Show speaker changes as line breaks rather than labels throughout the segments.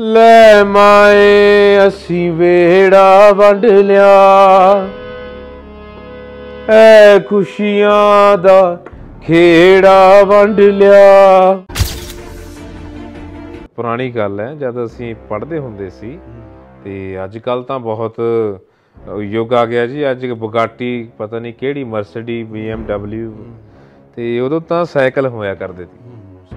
ਲੈ ਮਾਏ ਅਸੀਂ ਵੇੜਾ ਵੰਡ ਲਿਆ ਐ ਖੁਸ਼ੀਆਂ ਦਾ ਖੇੜਾ ਵੰਡ ਲਿਆ ਪੁਰਾਣੀ ਗੱਲ ਹੈ ਜਦ ਅਸੀਂ ਪੜ੍ਹਦੇ ਹੁੰਦੇ ਸੀ ਤੇ ਅੱਜ ਕੱਲ ਤਾਂ ਬਹੁਤ ਯੁੱਗ ਆ ਗਿਆ ਜੀ ਅੱਜ ਬੁਗਾਟੀ ਪਤਾ ਨਹੀਂ ਕਿਹੜੀ ਮਰਸੀਡੀ BMW ਤੇ ਉਦੋਂ ਤਾਂ ਸਾਈਕਲ ਹੋਇਆ ਕਰਦੇ ਸੀ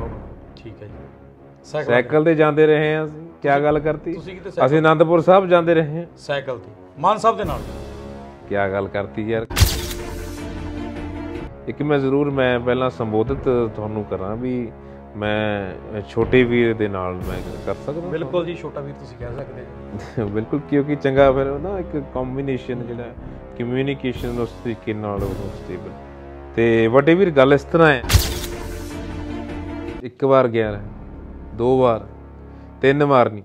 ਠੀਕ ਹੈ ਜੀ ਸਾਈਕਲ
ਤੇ ਜਾਂਦੇ ਰਹੇ ਹਾਂ ਅਸੀਂ ਕੀ ਗੱਲ ਕਰਤੀ ਅਸੀਂ ਆਨੰਦਪੁਰ ਸਾਹਿਬ ਜਾਂਦੇ ਰਹੇ ਹਾਂ
ਸਾਈਕਲ ਤੇ ਮਾਨ ਸਾਹਿਬ ਦੇ ਨਾਲ
ਕੀ ਗੱਲ ਕਰਤੀ ਯਾਰ ਇੱਕ ਮੈਂ ਜ਼ਰੂਰ ਮੈਂ ਪਹਿਲਾਂ ਸੰਬੋਧਿਤ ਤੁਹਾਨੂੰ ਕਰਾਂ ਵੀ ਮੈਂ ਛੋਟੇ ਵੀਰ ਦੇ ਨਾਲ ਮੈਂ ਕਰ ਸਕਦਾ
ਬਿਲਕੁਲ ਜੀ ਛੋਟਾ ਵੀਰ ਤੁਸੀਂ ਕਹਿ ਸਕਦੇ
ਹੋ ਬਿਲਕੁਲ ਕਿਉਂਕਿ ਚੰਗਾ ਫਿਰ ਉਹ ਨਾ ਇੱਕ ਕੰਬੀਨੇਸ਼ਨ ਜਿਹੜਾ ਕਮਿਊਨੀਕੇਸ਼ਨ ਉਸ ਤਰੀਕੇ ਨਾਲ ਉਹ ਸਟੇਬਲ ਤੇ ਵੱਡੇ ਵੀਰ ਗੱਲ ਇਸ ਤਰ੍ਹਾਂ ਹੈ ਇੱਕ ਵਾਰ ਗਿਆ ਦੋ ਵਾਰ ਤਿੰਨ ਵਾਰ ਨਹੀਂ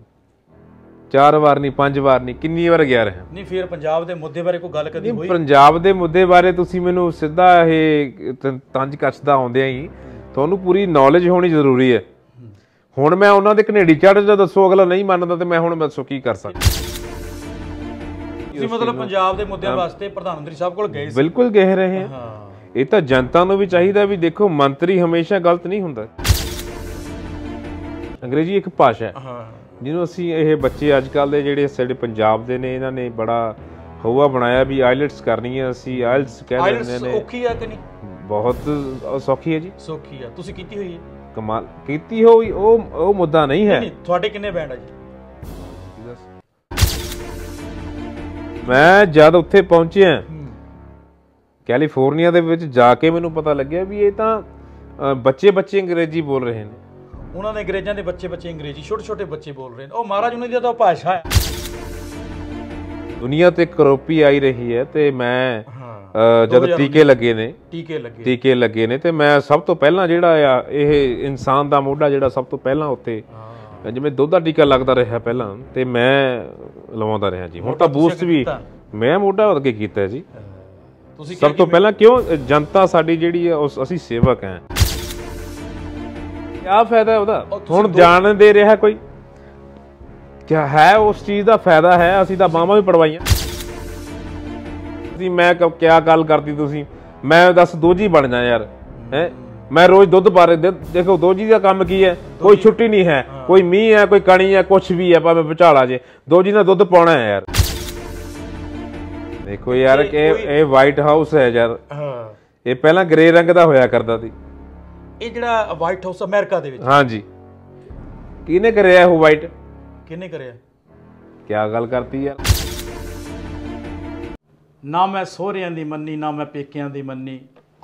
ਚਾਰ ਵਾਰ ਨਹੀਂ ਪੰਜ ਵਾਰ ਨਹੀਂ ਕਿੰਨੀ ਵਾਰ ਗਿਆ ਰਿਹਾ
ਨਹੀਂ ਫਿਰ ਪੰਜਾਬ ਦੇ ਮੁੱਦੇ ਬਾਰੇ ਕੋਈ ਗੱਲ ਕਦੀ
ਹੋਈ ਪੰਜਾਬ ਦੇ ਮੁੱਦੇ ਬਾਰੇ ਤੁਸੀਂ ਮੈਨੂੰ ਸਿੱਧਾ ਇਹ ਤੰਜ ਕੱਛਦਾ ਆਉਂਦੇ ਆਂ ਹੀ ਤੁਹਾਨੂੰ ਪੂਰੀ ਨੌਲੇਜ ਹੋਣੀ ਜ਼ਰੂਰੀ ਹੈ ਹੁਣ ਮੈਂ ਉਹਨਾਂ ਦੇ ਕਨੇਡੀ ਚੜ੍ਹ ਜਾ ਦੱਸੋ ਅਗਲਾ ਨਹੀਂ ਮੰਨਦਾ ਤੇ ਮੈਂ ਹੁਣ ਮੈਂ ਕੀ ਕਰ ਸਕਦਾ
ਤੁਸੀਂ ਮਤਲਬ ਪੰਜਾਬ ਦੇ ਮੁੱਦਿਆਂ ਵਾਸਤੇ ਪ੍ਰਧਾਨ ਮੰਤਰੀ ਸਾਹਿਬ ਕੋਲ ਗਏ ਸੀ ਬਿਲਕੁਲ ਗਏ ਰਹੇ ਹਾਂ
ਇਹ ਤਾਂ ਜਨਤਾ ਨੂੰ ਵੀ ਚਾਹੀਦਾ ਵੀ ਦੇਖੋ ਮੰਤਰੀ ਹਮੇਸ਼ਾ ਗਲਤ ਨਹੀਂ ਹੁੰਦਾ ਅੰਗਰੇਜ਼ੀ ਇੱਕ ਭਾਸ਼ਾ ਹੈ ਹਾਂ ਜਿਹਨੂੰ ਅਸੀਂ ਇਹ ਬੱਚੇ ਅੱਜ ਕੱਲ ਦੇ ਜਿਹੜੇ ਸਾਡੇ ਪੰਜਾਬ ਦੇ ਨੇ ਇਹਨਾਂ ਨੇ ਬੜਾ ਹਵਾ ਬਣਾਇਆ ਵੀ ਆਇਲਟਸ ਕਰਨੀ ਹੈ ਅਸੀਂ ਆਇਲਟਸ ਕਹਿ ਦਿੰਦੇ ਨੇ ਸੌਖੀ ਆ ਕਿ ਨਹੀਂ ਬਹੁਤ ਸੌਖੀ ਹੈ ਜੀ
ਸੌਖੀ ਆ ਤੁਸੀਂ ਕੀਤੀ ਹੋਈ ਹੈ
ਕਮਾਲ ਕੀਤੀ ਹੋਈ ਉਹ ਉਹ ਮੁੱਦਾ ਨਹੀਂ ਹੈ
ਤੁਹਾਡੇ ਕਿੰਨੇ ਬੈਂਡ
ਆ ਜੀ ਮੈਂ ਜਦ ਉੱਥੇ ਪਹੁੰਚਿਆ ਕੈਲੀਫੋਰਨੀਆ ਦੇ ਵਿੱਚ ਜਾ ਕੇ ਮੈਨੂੰ ਪਤਾ ਲੱਗਿਆ ਵੀ ਇਹ ਤਾਂ ਬੱਚੇ ਬੱਚੇ ਅੰਗਰੇਜ਼ੀ ਬੋਲ ਰਹੇ ਨੇ
ਉਹਨਾਂ ਦੇ ਅੰਗਰੇਜ਼ਾਂ ਦੇ ਬੱਚੇ ਬੱਚੇ ਅੰਗਰੇਜ਼ੀ ਛੋਟੇ ਛੋਟੇ ਬੱਚੇ ਬੋਲ ਰਹੇ ਨੇ ਉਹ ਮਹਾਰਾਜ ਉਹਨਾਂ ਦੀ ਤਾਂ ਭਾਸ਼ਾ ਹੈ
ਦੁਨੀਆ ਤੇ ਕਰੋਪੀ ਆਈ ਰਹੀ ਹੈ ਤੇ ਮੈਂ ਜਦ ਟੀਕੇ ਲੱਗੇ ਨੇ ਟੀਕੇ ਲੱਗੇ ਟੀਕੇ ਲੱਗੇ ਨੇ ਤੇ ਮੈਂ ਸਭ ਤੋਂ ਪਹਿਲਾਂ ਜਿਹੜਾ ਆ ਇਹ ਇਨਸਾਨ ਦਾ ਮੋਢਾ ਜਿਹੜਾ ਸਭ ਤੋਂ ਪਹਿਲਾਂ ਉੱਤੇ ਜਿਵੇਂ ਦੁੱਧ ਦਾ ਟੀਕਾ ਲੱਗਦਾ ਰਿਹਾ ਪਹਿਲਾਂ ਤੇ ਮੈਂ ਲਵਾਉਂਦਾ ਰਿਹਾ ਜੀ ਹੁਣ ਤਾਂ ਬੂਸਟ ਵੀ ਮੈਂ ਮੋਢਾ ਅੱਗੇ ਕੀਤਾ ਜੀ ਤੁਸੀਂ ਸਭ ਤੋਂ ਪਹਿਲਾਂ ਕਿਉਂ ਜਨਤਾ ਸਾਡੀ ਜਿਹੜੀ ਹੈ ਅਸੀਂ ਸੇਵਕ ਹਾਂ ਕੀ ਫਾਇਦਾ ਉਹਦਾ ਹੁਣ ਜਾਣ ਦੇ ਰਿਹਾ ਕੋਈ ਕੀ ਹੈ ਉਸ ਚੀਜ਼ ਦਾ ਫਾਇਦਾ ਹੈ ਅਸੀਂ ਤਾਂ ਬਾਹਾਂ ਵੀ ਪੜਵਾਈਆਂ ਜੀ ਮੈਂ ਕਿਆ ਗੱਲ ਕਰਦੀ ਤੁਸੀਂ ਮੈਂ ਦੱਸ ਦੋਜੀ ਬਣ ਜਾ ਯਾਰ ਹੈ ਮੈਂ ਰੋਜ਼ ਦੁੱਧ ਪਾ ਦੇ ਦੇਖੋ ਦੋਜੀ ਦਾ ਕੰਮ ਕੀ ਹੈ ਕੋਈ ਛੁੱਟੀ ਨਹੀਂ ਹੈ ਕੋਈ ਮੀਂਹ ਹੈ ਕੋਈ ਕਣੀ ਹੈ ਕੁਝ ਵੀ ਹੈ ਭਾਵੇਂ ਵਿਚਾਲਾ ਜੇ ਦੋਜੀ ਦਾ ਦੁੱਧ ਪਾਉਣਾ ਹੈ ਯਾਰ ਦੇਖੋ ਯਾਰ ਇਹ ਇਹ ਵਾਈਟ ਹਾਊਸ ਹੈ ਯਾਰ ਹਾਂ ਇਹ ਪਹਿਲਾਂ ਗ੍ਰੇ ਰੰਗ ਦਾ ਹੋਇਆ ਕਰਦਾ ਸੀ
ਇਹ ਜਿਹੜਾ ਵਾਈਟ ਹਾਊਸ ਅਮਰੀਕਾ ਦੇ ਵਿੱਚ
ਹਾਂਜੀ ਕਿਹਨੇ ਕਰਿਆ ਇਹ ਵਾਈਟ ਕਿਹਨੇ ਕਰਿਆ ਕੀ ਗੱਲ ਕਰਤੀ ਯਾਰ
ਨਾ ਮੈਂ ਸੋਹਰਿਆਂ ਦੀ ਮੰਨੀ ਨਾ ਮੈਂ ਪੇਕਿਆਂ ਦੀ ਮੰਨੀ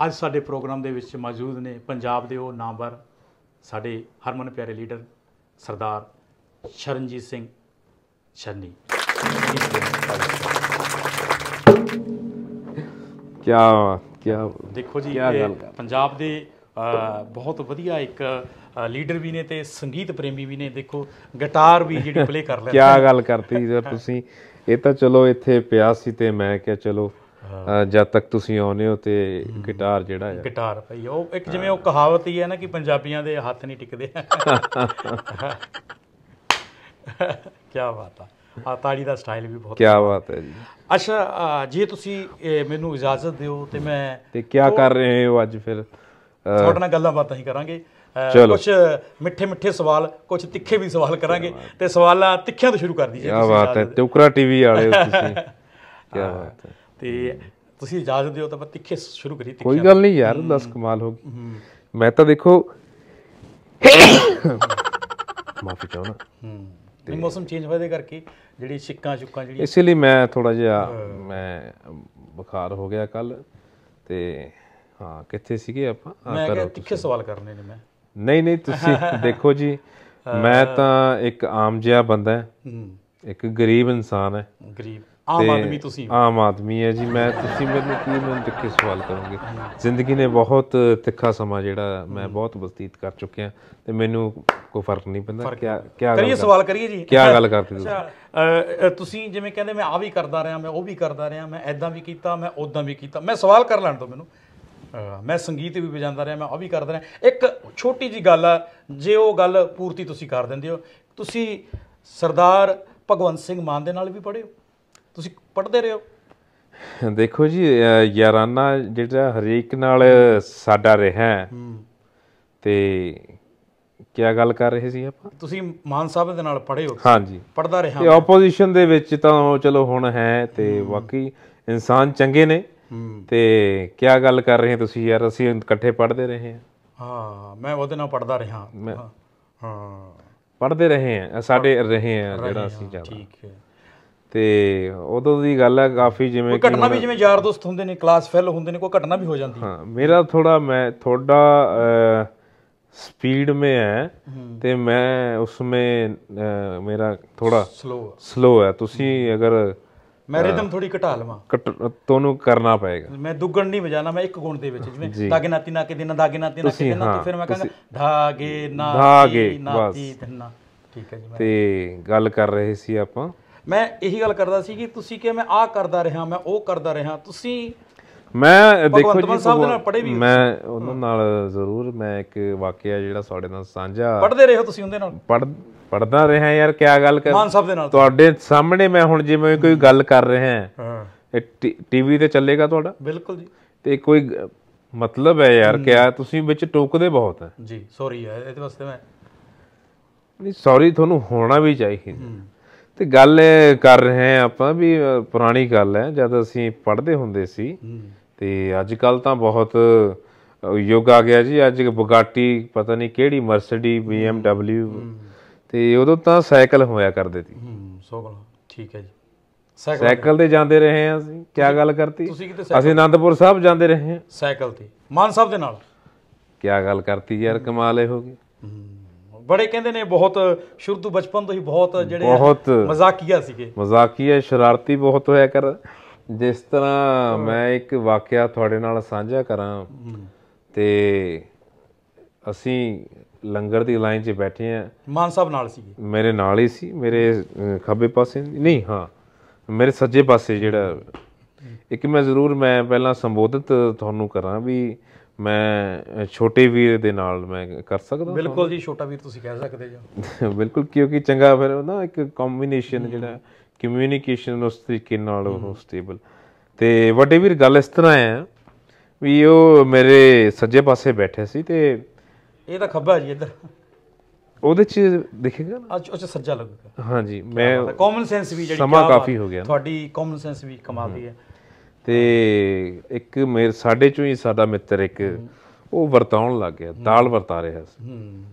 ਅੱਜ ਸਾਡੇ ਪ੍ਰੋਗਰਾਮ ਦੇ ਵਿੱਚ ਮੌਜੂਦ ਨੇ ਪੰਜਾਬ ਦੇ ਉਹ ਨਾਮਵਰ ਸਾਡੇ ਹਰਮਨ ਪਿਆਰੇ ਲੀਡਰ ਸਰਦਾਰ ਸ਼ਰਨਜੀਤ ਸਿੰਘ ਛੰਨੀ ਕੀ ਕੀ ਦੇਖੋ ਜੀ ਪੰਜਾਬ ਦੇ ਬਹੁਤ ਵਧੀਆ ਇੱਕ ਲੀਡਰ ਵੀ ਨੇ ਤੇ ਸੰਗੀਤ ਪ੍ਰੇਮੀ ਵੀ ਨੇ ਦੇਖੋ ਗਿਟਾਰ ਵੀ ਜਿਹੜੀ ਪਲੇ ਕਰ ਲੈਂਦੇ ਕੀ ਗੱਲ
ਕਰਤੀ ਸਰ ਤੁਸੀਂ ਇਹ ਤਾਂ ਚਲੋ ਇੱਥੇ ਪਿਆ ਸੀ ਤੇ ਮੈਂ ਕਿਹਾ ਚਲੋ ਜਦ ਤੱਕ ਤੁਸੀਂ ਆਉਨੇ ਹੋ ਤੇ ਗਿਟਾਰ ਜਿਹੜਾ ਹੈ
ਗਿਟਾਰ ਭਈ ਉਹ ਇੱਕ ਜਿਵੇਂ ਉਹ ਕਹਾਵਤ ਹੀ ਹੈ ਨਾ ਕਿ ਪੰਜਾਬੀਆਂ ਦੇ ਹੱਥ ਨਹੀਂ ਟਿਕਦੇ ਕੀ ਬਾਤ ਆ ਆ ਤਾੜੀ ਦਾ ਸਟਾਈਲ ਵੀ ਬਹੁਤ ਕੀ ਬਾਤ ਹੈ ਜੀ ਅੱਛਾ ਜੇ ਤੁਸੀਂ ਮੈਨੂੰ ਇਜਾਜ਼ਤ ਦਿਓ ਤੇ ਮੈਂ
ਤੇ ਕੀ ਕਰ ਰਹੇ ਹੋ ਅੱਜ ਫਿਰ ਤੁਹਾਡੇ ਨਾਲ
ਗੱਲਾਂ ਬਾਤਾਂ ਹੀ ਕਰਾਂਗੇ ਕੁਝ ਮਿੱਠੇ ਮਿੱਠੇ ਸਵਾਲ ਕੁਝ ਤਿੱਖੇ ਵੀ ਸਵਾਲ ਕਰਾਂਗੇ ਤੇ ਸਵਾਲਾਂ ਤਿੱਖਿਆਂ ਤੋਂ ਸ਼ੁਰੂ ਕਰ ਦਈਏ ਕੀ ਬਾਤ ਹੈ
ਟੁਕਰਾ ਟੀਵੀ ਵਾਲੇ ਤੁਸੀਂ ਕੀ ਬਾਤ ਹੈ
ਤੇ ਤੁਸੀਂ ਇਜਾਜ਼ਤ ਦਿਓ ਤਾਂ ਮੈਂ ਤਿੱਖੇ ਸ਼ੁਰੂ ਕਰੀ ਤਿੱਖੇ ਕੋਈ ਗੱਲ ਨਹੀਂ ਯਾਰ ਦਸ
ਕਮਾਲ ਹੋ ਗਈ ਮੈਂ ਤਾਂ ਦੇਖੋ ਮਾਫੀ ਚਾਹਣਾ ਹੂੰ
ਇਹ ਮੌਸਮ ਚੇਂਜ ਹੋਏ ਦੇ ਕਰਕੇ ਜਿਹੜੀ ਛਿੱਕਾਂ ਚੁੱਕਾਂ ਜਿਹੜੀ ਇਸੇ ਲਈ ਮੈਂ ਥੋੜਾ ਜਿਹਾ
ਮੈਂ ਬੁਖਾਰ ਹੋ ਗਿਆ ਕੱਲ ਤੇ ਹਾਂ ਕਿੱਥੇ ਸੀਗੇ ਆਪਾਂ ਮੈਂ ਕਿਹਾ ਕਿੱਥੇ
ਸਵਾਲ ਕਰਨੇ ਨੇ ਮੈਂ
ਨਹੀਂ ਨਹੀਂ ਤੁਸੀਂ ਦੇਖੋ ਜੀ ਮੈਂ ਤਾਂ ਇੱਕ ਆਮ ਜਿਹਾ ਬੰਦਾ ਹਾਂ ਇੱਕ ਗਰੀਬ ਇਨਸਾਨ ਹੈ ਗਰੀਬ ਆਮ ਆਦਮੀ ਤੁਸੀਂ ਆਮ ਆਦਮੀ ਹੈ ਜੀ ਮੈਂ ਤੁਸੀਂ ਮੈਨੂੰ ਕੀ ਮੈਨੂੰ ਕਿੱਥੇ ਸਵਾਲ ਕਰੋਗੇ ਜ਼ਿੰਦਗੀ ਨੇ ਬਹੁਤ ਤਿੱਖਾ ਸਮਾਂ ਜਿਹੜਾ ਮੈਂ ਬਹੁਤ ਬਸਤੀਤ ਕਰ ਚੁੱਕਿਆ ਤੇ ਮੈਨੂੰ ਕੋਈ ਫਰਕ ਨਹੀਂ ਪੈਂਦਾ ਕਿਆ ਕਿਆ ਕਰੀਏ ਸਵਾਲ ਕਰੀਏ ਜੀ ਕਿਆ ਗੱਲ ਕਰਦੇ
ਤੁਸੀਂ ਤੁਸੀਂ ਜਿਵੇਂ ਕਹਿੰਦੇ ਮੈਂ ਆ ਵੀ ਕਰਦਾ ਰਿਹਾ ਮੈਂ ਉਹ ਵੀ ਕਰਦਾ ਰਿਹਾ ਮੈਂ ਐਦਾਂ ਵੀ ਕੀਤਾ ਮੈਂ ਉਦਾਂ ਵੀ ਕੀਤਾ ਮੈਂ ਸਵਾਲ ਕਰ ਲੈਣ ਤੋਂ ਮੈਨੂੰ ਮੈਂ ਸੰਗੀਤ ਵੀ ਵਜਾਉਂਦਾ ਰਿਹਾ ਮੈਂ ਉਹ ਵੀ ਕਰਦਾ ਰਿਹਾ ਇੱਕ ਛੋਟੀ ਜੀ ਗੱਲ ਆ ਜੇ ਉਹ ਗੱਲ ਪੂਰਤੀ ਤੁਸੀਂ ਕਰ ਦਿੰਦੇ ਹੋ ਤੁਸੀਂ ਸਰਦਾਰ ਭਗਵੰਤ ਸਿੰਘ ਮਾਨ ਦੇ ਨਾਲ ਵੀ ਪੜ੍ਹੇ ਹੋ ਤੁਸੀਂ ਪੜ੍ਹਦੇ ਰਹੇ
ਹੋ ਦੇਖੋ ਜੀ ਯਾਰਾਨਾ ਜਿਹੜਾ ਹਰੇਕ ਨਾਲ ਸਾਡਾ ਰਿਹਾ ਤੇ ਕੀ ਗੱਲ ਕਰ ਰਹੇ ਸੀ ਆਪਾਂ
ਤੁਸੀਂ ਮਾਨ ਸਾਹਿਬ ਦੇ ਨਾਲ ਪੜ੍ਹੇ
ਹੋ ਹਾਂਜੀ ਪੜਦਾ ਰਿਹਾ ਤੇ ਆਪੋਜੀਸ਼ਨ ਦੇ ਵਿੱਚ ਤਾਂ ਚਲੋ ਹੁਣ ਹੈ ਤੇ ਬਾਕੀ ਇਨਸਾਨ ਚੰਗੇ ਨੇ ਤੇ ਕੀ ਗੱਲ ਕਰ ਰਹੇ ਤੁਸੀਂ ਯਾਰ ਅਸੀਂ ਇਕੱਠੇ ਪੜ੍ਹਦੇ ਰਹੇ
ਹਾਂ ਹਾਂ ਮੈਂ ਉਹਦੇ ਨਾਲ ਪੜਦਾ ਰਿਹਾ ਹਾਂ ਹਾਂ
ਪੜਦੇ ਰਹੇ ਹਾਂ ਸਾਡੇ ਰਹੇ ਹਾਂ ਜਿਹੜਾ ਅਸੀਂ ਜ਼ਿਆਦਾ ਠੀਕ ਹੈ ਤੇ ਉਦੋਂ ਦੀ ਗੱਲ ਹੈ ਕਾਫੀ ਜਿਵੇਂ ਕਿ ਘਟਨਾ ਵੀ ਜਿਵੇਂ
ਯਾਰ ਦੋਸਤ ਹੁੰਦੇ ਨੇ ਕਲਾਸ ਫੈਲ ਹੁੰਦੇ ਨੇ ਕੋਈ ਘਟਨਾ ਵੀ ਹੋ ਜਾਂਦੀ
ਹੈ ਹਾਂ ਮੇਰਾ ਥੋੜਾ ਮੈਂ ਥੋੜਾ ਸਪੀਡ ਮੇ ਹੈ ਤੇ ਮੈਂ ਉਸਮੇ ਮੇਰਾ ਥੋੜਾ ਸਲੋ ਸਲੋ ਹੈ ਤੁਸੀਂ ਅਗਰ ਮੈਂ ਰਿਦਮ ਥੋੜੀ ਘਟਾ ਲਵਾਂ ਤੁਹਾਨੂੰ ਕਰਨਾ ਪਏਗਾ
ਮੈਂ ਦੁੱਗਣ ਨਹੀਂ ਵਜਾਣਾ ਮੈਂ ਇੱਕ ਗੁਣ ਦੇ ਵਿੱਚ ਜਿਵੇਂ ਦਾਗੇ ਨਾਤੀ ਨਾ ਕੇ ਦਿਨਾਂ ਦਾਗੇ ਨਾਤੀ ਨਾ ਕੇ ਦਿਨ ਤੇ ਫਿਰ ਮੈਂ ਕਹਾਂਗਾ ਧਾਗੇ ਨਾਤੀ ਨਾਤੀ ਦਿਨਾਂ ਠੀਕ ਹੈ ਜੀ
ਤੇ ਗੱਲ ਕਰ ਰਹੇ ਸੀ ਆਪਾਂ
ਮੈਂ ਇਹੀ ਗੱਲ ਕਰਦਾ ਸੀ ਕਿ ਤੁਸੀਂ ਕਿ ਮੈਂ ਆਹ ਕਰਦਾ ਰਿਹਾ ਮੈਂ ਉਹ ਕਰਦਾ ਰਿਹਾ ਤੁਸੀਂ
ਮੈਂ ਦੇਖੋ ਜੀ ਸਾਹਿਬ ਨਾਲ ਪੜੇ ਵੀ ਮੈਂ ਉਹਨਾਂ ਨਾਲ ਜ਼ਰੂਰ ਮੈਂ ਇੱਕ ਵਾਕਿਆ ਜਿਹੜਾ ਸਾਡੇ ਨਾਲ ਸਾਂਝਾ ਪੜਦੇ
ਰਹੇ ਹੋ ਤੁਸੀਂ ਉਹਦੇ ਨਾਲ
ਪੜ ਪੜਦਾ ਰਿਹਾ ਯਾਰ ਕੀ ਗੱਲ ਕਰ ਮਾਨ ਸਾਹਿਬ ਦੇ ਨਾਲ ਤੁਹਾਡੇ ਸਾਹਮਣੇ ਮੈਂ ਹੁਣ ਜਿਵੇਂ ਕੋਈ ਗੱਲ ਕਰ ਰਿਹਾ ਹਾਂ ਟੀਵੀ ਤੇ ਚੱਲੇਗਾ ਤੁਹਾਡਾ ਬਿਲਕੁਲ ਜੀ ਤੇ ਕੋਈ ਮਤਲਬ ਹੈ ਯਾਰ ਕਿਆ ਤੁਸੀਂ ਵਿੱਚ ਟੋਕਦੇ ਬਹੁਤ ਹੈ
ਜੀ ਸੌਰੀ ਯਾਰ ਇਹਦੇ ਵਾਸਤੇ ਮੈਂ
ਨਹੀਂ ਸੌਰੀ ਤੁਹਾਨੂੰ ਹੋਣਾ ਵੀ ਚਾਹੀਦਾ ਤੇ ਗੱਲ ਕਰ ਰਹੇ ਆ ਆਪਾਂ ਵੀ ਪੁਰਾਣੀ ਗੱਲ ਹੈ ਜਦ ਅਸੀਂ ਪੜਦੇ ਹੁੰਦੇ ਸੀ ਤੇ ਅੱਜ ਕੱਲ ਤਾਂ ਬਹੁਤ ਯੁੱਗ ਆ ਗਿਆ ਜੀ ਅੱਜ ਬੁਗਾਟੀ ਪਤਾ ਨਹੀਂ ਕਿਹੜੀ ਮਰਸੀਡੀ BMW ਤੇ ਉਦੋਂ ਤਾਂ ਸਾਈਕਲ ਹੋਇਆ ਕਰਦੇ ਸੀ
ਹੂੰ ਸੋਗਲ ਠੀਕ ਹੈ ਜੀ ਸਾਈਕਲ
ਤੇ ਜਾਂਦੇ ਰਹੇ ਆ ਅਸੀਂ ਕੀ ਗੱਲ ਕਰਤੀ ਅਸੀਂ ਆਨੰਦਪੁਰ ਸਾਹਿਬ ਜਾਂਦੇ ਰਹੇ ਆ
ਸਾਈਕਲ ਤੇ ਮਾਨ ਸਾਹਿਬ ਦੇ ਨਾਲ
ਕੀ ਗੱਲ ਕਰਤੀ ਯਾਰ ਕਮਾਲ ਇਹ ਹੋ ਗਈ
ਬੜੇ ਕਹਿੰਦੇ ਨੇ ਬਹੁਤ ਸ਼ੁਰੂ ਤੋਂ ਬਚਪਨ ਤੋਂ ਹੀ ਬਹੁਤ ਜਿਹੜੇ ਬਹੁਤ ਮਜ਼ਾਕੀਆ ਸੀਗੇ
ਮਜ਼ਾਕੀਆ ਸ਼ਰਾਰਤੀ ਬਹੁਤ ਹੋਇਆ ਕਰ ਜਿਸ ਤਰ੍ਹਾਂ ਮੈਂ ਇੱਕ ਵਾਕਿਆ ਤੁਹਾਡੇ ਨਾਲ ਸਾਂਝਾ ਕਰਾਂ ਤੇ ਅਸੀਂ ਲੰਗਰ ਦੀ ਲਾਈਨ 'ਚ ਬੈਠੇ ਆ
ਮਾਨ ਸਾਹਿਬ ਨਾਲ ਸੀਗੇ
ਮੇਰੇ ਨਾਲ ਹੀ ਸੀ ਮੇਰੇ ਖੱਬੇ ਪਾਸੇ ਨਹੀਂ ਹਾਂ ਮੇਰੇ ਸੱਜੇ ਪਾਸੇ ਜਿਹੜਾ ਇੱਕ ਮੈਂ ਜ਼ਰੂਰ ਮੈਂ ਪਹਿਲਾਂ ਸੰਬੋਧਿਤ ਤੁਹਾਨੂੰ ਕਰਾਂ ਵੀ ਮੈਂ ਛੋਟੇ ਵੀਰ ਦੇ ਨਾਲ ਮੈਂ ਕਰ ਸਕਦਾ ਬਿਲਕੁਲ
ਜੀ ਛੋਟਾ ਵੀਰ ਤੁਸੀਂ ਕਹਿ ਸਕਦੇ
ਜੋ ਬਿਲਕੁਲ ਕਿਉਂਕਿ ਚੰਗਾ ਫਿਰ ਨਾ ਇੱਕ ਕੰਬੀਨੇਸ਼ਨ ਜਿਹੜਾ ਕਮਿਊਨੀਕੇਸ਼ਨ ਉਸ ਤਰੀਕੇ ਨਾਲ ਉਹ ਸਟੇਬਲ ਤੇ ਵੱਡੇ ਵੀਰ ਗੱਲ ਇਸ ਤਰ੍ਹਾਂ ਹੈ ਵੀ ਉਹ ਮੇਰੇ ਸੱਜੇ ਪਾਸੇ ਬੈਠੇ ਸੀ ਤੇ
ਇਹ ਤਾਂ ਖੱਬਾ ਜੀ ਇੱਧਰ
ਉਹਦੇ ਚ ਦਿਖੇਗਾ
ਨਾ ਅੱਛਾ ਅੱਛਾ ਸੱਜਾ ਲੱਗੂਗਾ
ਹਾਂਜੀ ਮੈਂ ਕਾਮਨ ਸੈਂਸ ਵੀ ਜਿਹੜੀ ਸਮਾਂ ਕਾਫੀ ਹੋ ਗਿਆ
ਤੁਹਾਡੀ ਕਾਮਨ ਸੈਂਸ ਵੀ ਕਮਾਲ ਦੀ ਹੈ
ਤੇ ਇੱਕ ਮੇਰੇ ਸਾਡੇ ਚੋਂ ਹੀ ਸਾਡਾ ਮਿੱਤਰ ਇੱਕ ਉਹ ਵਰਤਾਉਣ ਲੱਗ ਗਿਆ ਦਾਲ ਵਰਤਾ ਰਿਹਾ ਸੀ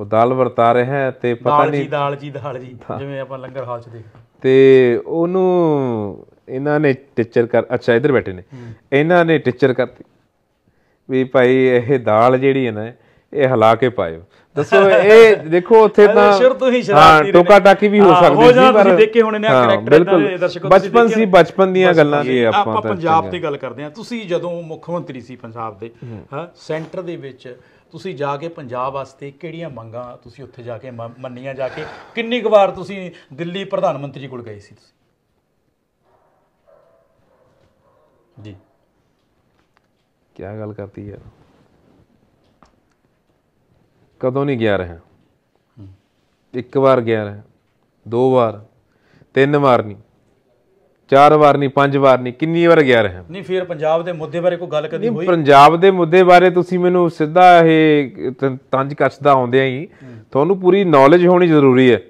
ਉਹ ਦਾਲ ਵਰਤਾ ਰਿਹਾ ਤੇ ਪਤਾ ਨਹੀਂ
ਦਾਲ ਜੀ ਦਾਲ ਜੀ ਜਿਵੇਂ ਆਪਾਂ ਲੰਗਰ ਹਾਲ ਚ ਦੇਖ
ਤੇ ਉਹਨੂੰ ਇਹਨਾਂ ਨੇ ਟੀਚਰ ਕਰ ਅੱਛਾ ਇੱਧਰ ਬੈਠੇ ਨੇ ਇਹਨਾਂ ਨੇ ਟੀਚਰ ਕਰਤੀ ਵੀ ਭਾਈ ਇਹ ਦਾਲ ਜਿਹੜੀ ਹੈ ਨਾ ਇਹ ਹਲਾ ਕੇ ਪਾਇਓ ਦੱਸੋ ਇਹ ਦੇਖੋ ਉੱਥੇ ਤਾਂ ਹਾਂ ਟੋਕਾ ਟਾਕੀ ਵੀ ਹੋ ਸਕਦੀ ਸੀ ਪਰ ਤੁਸੀਂ ਦੇਖੇ ਹੋਣੇ ਨੇ ਕਰੈਕਟਰ ਦਰਸ਼ਕੋ ਬਚਪਨ ਸੀ ਬਚਪਨ ਦੀਆਂ ਗੱਲਾਂ ਨੇ ਆਪਾਂ ਆਪਾਂ ਪੰਜਾਬ ਤੇ ਗੱਲ
ਕਰਦੇ ਆ ਤੁਸੀਂ ਜਦੋਂ ਮੁੱਖ ਮੰਤਰੀ ਸੀ ਪੰਜਾਬ ਦੇ ਹਾਂ ਸੈਂਟਰ ਦੇ ਵਿੱਚ ਤੁਸੀਂ ਜਾ ਕੇ ਪੰਜਾਬ ਵਾਸਤੇ ਕਿਹੜੀਆਂ ਮੰਗਾਂ ਤੁਸੀਂ ਉੱਥੇ ਜਾ ਕੇ ਮੰਨੀਆਂ ਜਾ ਕੇ ਕਿੰਨੀ ਕੁ ਵਾਰ ਤੁਸੀਂ ਦਿੱਲੀ ਪ੍ਰਧਾਨ ਮੰਤਰੀ ਕੋਲ ਗਏ ਸੀ ਤੁਸੀਂ
ਜੀ ਕੀ ਗੱਲ ਕਰਤੀ ਯਾਰ ਕਦੋਂ ਨਹੀਂ ਗਿਆ ਰਹੇ ਇੱਕ ਵਾਰ ਗਿਆ ਰਿਹਾ ਦੋ ਵਾਰ ਤਿੰਨ ਵਾਰ ਨਹੀਂ ਚਾਰ ਵਾਰ ਨਹੀਂ ਪੰਜ ਵਾਰ ਨਹੀਂ ਕਿੰਨੀ ਵਾਰ ਗਿਆ ਰਹੇ
ਨਹੀਂ ਫਿਰ ਪੰਜਾਬ ਦੇ ਮੁੱਦੇ ਬਾਰੇ ਕੋਈ ਗੱਲ ਕਦੀ ਹੋਈ ਨਹੀਂ ਪੰਜਾਬ
ਦੇ ਮੁੱਦੇ ਬਾਰੇ ਤੁਸੀਂ ਮੈਨੂੰ ਸਿੱਧਾ ਇਹ ਤੰਜ ਕੱਛਦਾ ਆਉਂਦੇ ਆਂ ਹੀ ਤੁਹਾਨੂੰ ਪੂਰੀ ਨੌਲੇਜ ਹੋਣੀ ਜ਼ਰੂਰੀ ਹੈ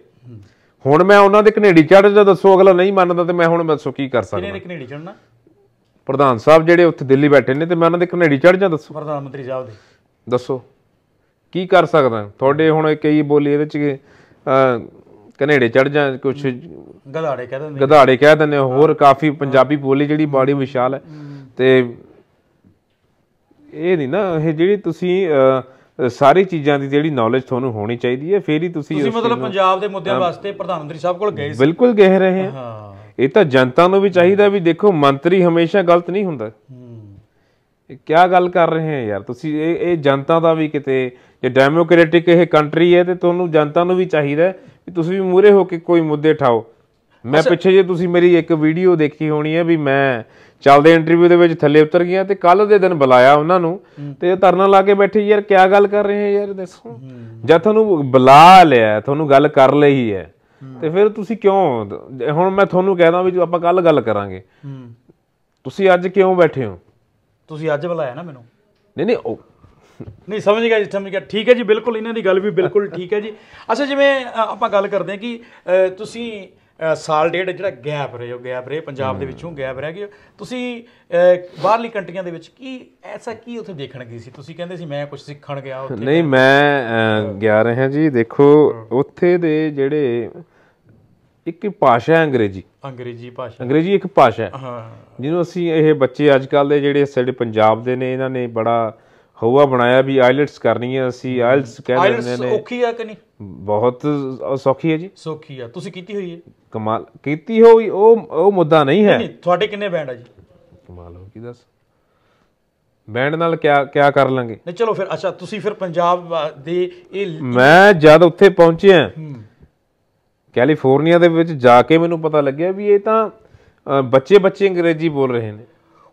ਹੁਣ ਮੈਂ ਉਹਨਾਂ ਦੇ ਕਨੇਡੀ ਚੜ੍ਹ ਜਾ ਦੱਸੋ ਅਗਲਾ ਨਹੀਂ ਮੰਨਦਾ ਤੇ ਮੈਂ ਹੁਣ ਮੈਂ ਦੱਸੋ ਕੀ ਕਰ ਸਕਦਾ ਕਿਹਨੇ ਕਨੇਡੀ ਚੜ੍ਹਨਾ ਪ੍ਰਧਾਨ ਸਾਹਿਬ ਜਿਹੜੇ ਉੱਥੇ ਦਿੱਲੀ ਬੈਠੇ ਨੇ ਤੇ ਮੈਂ ਉਹਨਾਂ ਦੇ ਕਨੇਡੀ ਚੜ੍ਹ ਜਾ ਦੱਸੋ
ਪ੍ਰਧਾਨ ਮੰਤਰੀ ਸਾਹਿਬ ਦੇ
ਦੱਸੋ ਕੀ ਕਰ ਸਕਦਾ ਤੁਹਾਡੇ ਹੁਣ ਕਈ ਬੋਲੀ ਇਹਦੇ ਚ ਕਨੇੜੇ ਚੜ ਜਾਂ ਕੁਛ
ਗਧਾੜੇ ਕਹਿ ਦਿੰਦੇ
ਗਧਾੜੇ ਕਹਿ ਦਿੰਦੇ ਹੋਰ ਕਾਫੀ ਪੰਜਾਬੀ ਬੋਲੀ ਜਿਹੜੀ ਬਾੜੀ ਵਿਸ਼ਾਲ ਹੈ ਤੇ ਇਹ ਨਹੀਂ ਨਾ ਇਹ ਜਿਹੜੀ ਤੁਸੀਂ ਸਾਰੀ ਚੀਜ਼ਾਂ ਦੀ ਜਿਹੜੀ ਨੌਲੇਜ ਤੁਹਾਨੂੰ ਹੋਣੀ ਚਾਹੀਦੀ ਹੈ ਫੇਰ ਹੀ ਤੁਸੀਂ ਤੁਸੀਂ ਮਤਲਬ ਪੰਜਾਬ ਦੇ ਮੁੱਦਿਆਂ
ਵਾਸਤੇ ਪ੍ਰਧਾਨ ਮੰਤਰੀ ਸਾਹਿਬ ਕੋਲ ਗਏ ਸੀ ਬਿਲਕੁਲ ਗਏ ਰਹੇ ਹਾਂ
ਇਹ ਤਾਂ ਜਨਤਾ ਨੂੰ ਵੀ ਚਾਹੀਦਾ ਵੀ ਦੇਖੋ ਮੰਤਰੀ ਹਮੇਸ਼ਾ ਗਲਤ ਨਹੀਂ ਹੁੰਦਾ ਇਹ ਕੀ ਗੱਲ ਕਰ ਰਹੇ ਹੋ ਯਾਰ ਤੁਸੀਂ ਇਹ ਇਹ ਜਨਤਾ ਦਾ ਵੀ ਕਿਤੇ ਜੇ ਡੈਮੋਕ੍ਰੈਟਿਕ ਇਹ ਕੰਟਰੀ ਹੈ ਤੇ ਤੁਹਾਨੂੰ ਜਨਤਾ ਨੂੰ ਵੀ ਚਾਹੀਦਾ ਕਿ ਤੁਸੀਂ ਵੀ ਮੂਰੇ ਹੋ ਕੇ ਕੋਈ ਮੁੱਦੇ ਠਾਓ ਮੈਂ ਪਿੱਛੇ ਜੇ ਤੁਸੀਂ ਮੇਰੀ ਇੱਕ ਵੀਡੀਓ ਦੇਖੀ ਹੋਣੀ ਹੈ ਵੀ ਮੈਂ ਚੱਲਦੇ ਇੰਟਰਵਿਊ ਦੇ ਵਿੱਚ ਥੱਲੇ ਉਤਰ ਗਿਆ ਤੇ ਕੱਲ ਦੇ ਦਿਨ ਬੁਲਾਇਆ ਉਹਨਾਂ ਨੂੰ ਤੇ ਧਰਨਾ ਲਾ ਕੇ ਬੈਠੇ ਯਾਰ ਕੀ ਗੱਲ ਕਰ ਰਹੇ ਹੋ ਯਾਰ ਦੱਸੋ ਜਦ ਤੁਹਾਨੂੰ ਬੁਲਾ ਲਿਆ ਤੁਹਾਨੂੰ ਗੱਲ ਕਰ ਲਈ ਹੈ ਤੇ ਫਿਰ ਤੁਸੀਂ ਕਿਉਂ ਹੁਣ ਮੈਂ ਤੁਹਾਨੂੰ ਕਹਿਦਾ ਵੀ ਆਪਾਂ ਕੱਲ ਗੱਲ ਕਰਾਂਗੇ ਤੁਸੀਂ ਅੱਜ ਕਿਉਂ ਬੈਠੇ ਹੋ
ਤੁਸੀਂ ਅੱਜ ਬੁਲਾਇਆ ਨਾ ਮੈਨੂੰ ਨਹੀਂ ਨਹੀਂ ਨਹੀਂ ਸਮਝ ਗਿਆ ਜੀ ਸਮਝ ਗਿਆ ਠੀਕ ਹੈ ਜੀ ਬਿਲਕੁਲ ਇਹਨਾਂ ਦੀ ਗੱਲ ਵੀ ਬਿਲਕੁਲ ਠੀਕ ਹੈ ਜੀ ਅੱਛਾ ਜਿਵੇਂ ਆਪਾਂ ਗੱਲ ਕਰਦੇ ਹਾਂ ਕਿ ਤੁਸੀਂ ਸਾਲ ਡੇਢ ਜਿਹੜਾ ਗੈਪ ਰਹੇ ਹੋ ਗੈਪ ਰਹੇ ਪੰਜਾਬ ਦੇ ਵਿੱਚੋਂ ਗੈਪ ਰਹਿ ਗਏ ਤੁਸੀਂ ਬਾਹਰਲੀ ਕੰਟਰੀਆਂ ਦੇ ਵਿੱਚ ਕੀ ਐਸਾ ਕੀ ਉੱਥੇ ਦੇਖਣ ਗਏ ਸੀ ਤੁਸੀਂ ਕਹਿੰਦੇ ਸੀ ਮੈਂ ਕੁਝ ਸਿੱਖਣ ਗਿਆ ਉੱਥੇ
ਨਹੀਂ ਮੈਂ ਗਿਆ ਹਾਂ ਜੀ ਦੇਖੋ ਉੱਥੇ ਦੇ ਜਿਹੜੇ ਇੱਕ ਭਾਸ਼ਾ ਹੈ ਅੰਗਰੇਜ਼ੀ
ਅੰਗਰੇਜ਼ੀ ਭਾਸ਼ਾ ਅੰਗਰੇਜ਼ੀ
ਇੱਕ ਭਾਸ਼ਾ ਹੈ ਹਾਂ ਜਿਹਨੂੰ ਅਸੀਂ ਇਹ ਬੱਚੇ ਅੱਜ ਕੱਲ ਦੇ ਜਿਹੜੇ ਸਾਡੇ ਪੰਜਾਬ ਦੇ ਨੇ ਇਹਨਾਂ ਨੇ ਬੜਾ ਹਵਾ ਬਣਾਇਆ ਵੀ ਆਇਲਟਸ ਕਰਨੀ ਹੈ ਅਸੀਂ ਆਇਲਟਸ ਕਹਿ ਰਹੇ ਨੇ ਔਖੀ ਆ ਕਿ ਨਹੀਂ ਬਹੁਤ ਸੌਖੀ ਹੈ ਜੀ
ਸੌਖੀ ਆ ਤੁਸੀਂ ਕੀਤੀ ਹੋਈ ਹੈ
ਕਮਾਲ ਕੀਤੀ ਹੋਈ ਉਹ ਉਹ ਮੁੱਦਾ ਨਹੀਂ ਹੈ ਨਹੀਂ
ਤੁਹਾਡੇ ਕਿੰਨੇ ਬੈਂਡ ਆ ਜੀ ਕਮਾਲ ਹੋ ਕੀ
ਦੱਸ ਬੈਂਡ ਨਾਲ ਕਿਆ ਕਿਆ ਕਰ ਲਾਂਗੇ ਨਹੀਂ
ਚਲੋ ਫਿਰ ਅੱਛਾ ਤੁਸੀਂ ਫਿਰ ਪੰਜਾਬ ਦੇ ਇਹ
ਮੈਂ ਜਦ ਉੱਥੇ ਪਹੁੰਚਿਆ ਕੈਲੀਫੋਰਨੀਆ ਦੇ ਵਿੱਚ ਜਾ ਕੇ ਮੈਨੂੰ ਪਤਾ ਲੱਗਿਆ ਵੀ ਇਹ ਤਾਂ ਬੱਚੇ ਬੱਚੇ ਅੰਗਰੇਜ਼ੀ ਬੋਲ ਰਹੇ ਨੇ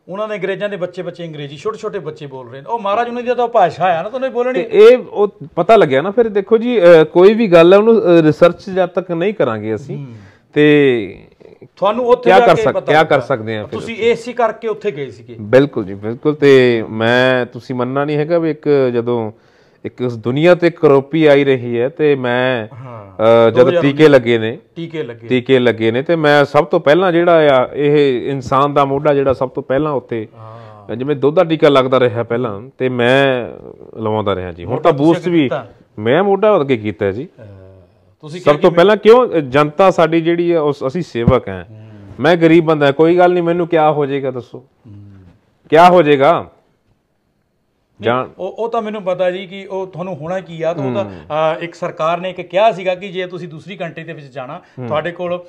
ਉਹਨਾਂ ਦੇ ਅੰਗਰੇਜ਼ਾਂ ਦੇ ਬੱਚੇ ਬੱਚੇ ਅੰਗਰੇਜ਼ੀ ਛੋਟੇ ਛੋਟੇ ਬੱਚੇ ਬੋਲ ਰਹੇ ਨੇ ਉਹ ਮਹਾਰਾਜ ਉਹਨਾਂ ਦੀ ਤਾਂ ਭਾਸ਼ਾ ਆ ਨਾ ਤੁਹਾਨੂੰ ਬੋਲਣੀ
ਇਹ ਉਹ ਪਤਾ ਲੱਗਿਆ ਨਾ ਫਿਰ ਦੇਖੋ ਜੀ ਕੋਈ ਵੀ ਗੱਲ ਹੈ ਉਹਨੂੰ ਰਿਸਰਚ ਜਦ ਤੱਕ ਨਹੀਂ ਕਰਾਂਗੇ ਅਸੀਂ ਤੇ ਤੁਹਾਨੂੰ ਉੱਥੇ ਜਾ ਕੇ ਪਤਾ ਕੀ ਕਰ ਸਕਦੇ ਆ ਫਿਰ ਤੁਸੀਂ
ਏਸੀ ਕਰਕੇ ਉੱਥੇ ਗਏ ਸੀਗੇ
ਬਿਲਕੁਲ ਜੀ ਬਿਲਕੁਲ ਤੇ ਮੈਂ ਤੁਸੀਂ ਮੰਨਣਾ ਨਹੀਂ ਹੈਗਾ ਵੀ ਇੱਕ ਜਦੋਂ ਇੱਕ ਉਸ ਦੁਨੀਆ ਤੇ ਕਰੋਪੀ ਆਈ ਰਹੀ ਹੈ ਤੇ ਮੈਂ ਜਦ ਟੀਕੇ ਲੱਗੇ ਨੇ ਟੀਕੇ ਲੱਗੇ ਟੀਕੇ ਲੱਗੇ ਨੇ ਤੇ ਮੈਂ ਸਭ ਤੋਂ ਪਹਿਲਾਂ ਜਿਹੜਾ ਆ ਇਹ ਇਨਸਾਨ ਦਾ ਮੋਢਾ ਜਿਹੜਾ ਸਭ ਤੋਂ ਪਹਿਲਾਂ ਉੱਤੇ ਜਿਵੇਂ ਦੁੱਧ ਦਾ ਟੀਕਾ ਲੱਗਦਾ ਰਿਹਾ ਪਹਿਲਾਂ ਤੇ ਮੈਂ ਲਵਾਉਂਦਾ ਰਿਹਾ ਜੀ ਹੁਣ ਤਾਂ ਬੂਸਟ ਵੀ ਮੈਂ ਮੋਢਾ ਅੱਗੇ ਕੀਤਾ ਜੀ ਤੁਸੀਂ ਸਭ ਤੋਂ ਪਹਿਲਾਂ ਕਿਉਂ ਜਨਤਾ ਸਾਡੀ ਜਿਹੜੀ ਹੈ ਅਸੀਂ ਸੇਵਕ ਹਾਂ ਮੈਂ ਗਰੀਬ ਬੰਦਾ ਕੋਈ ਗੱਲ ਨਹੀਂ ਮੈਨੂੰ ਕਿਆ ਹੋ ਜਾਏਗਾ ਦੱਸੋ ਕਿਆ ਹੋ ਜਾਏਗਾ ਜਾਂ
ਉਹ ਉਹ ਤਾਂ ਮੈਨੂੰ ਪਤਾ ਜੀ ਕਿ ਉਹ ਤੁਹਾਨੂੰ ਹੋਣਾ ਕੀ ਆ ਤਾਂ ਇੱਕ ਸਰਕਾਰ ਨੇ ਇੱਕ ਕਿਹਾ ਸੀਗਾ ਕਿ ਜੇ ਤੁਸੀਂ ਦੂਸਰੀ ਕੰਟਰੀ ਦੇ ਵਿੱਚ ਜਾਣਾ ਤੁਹਾਡੇ ਕੋਲ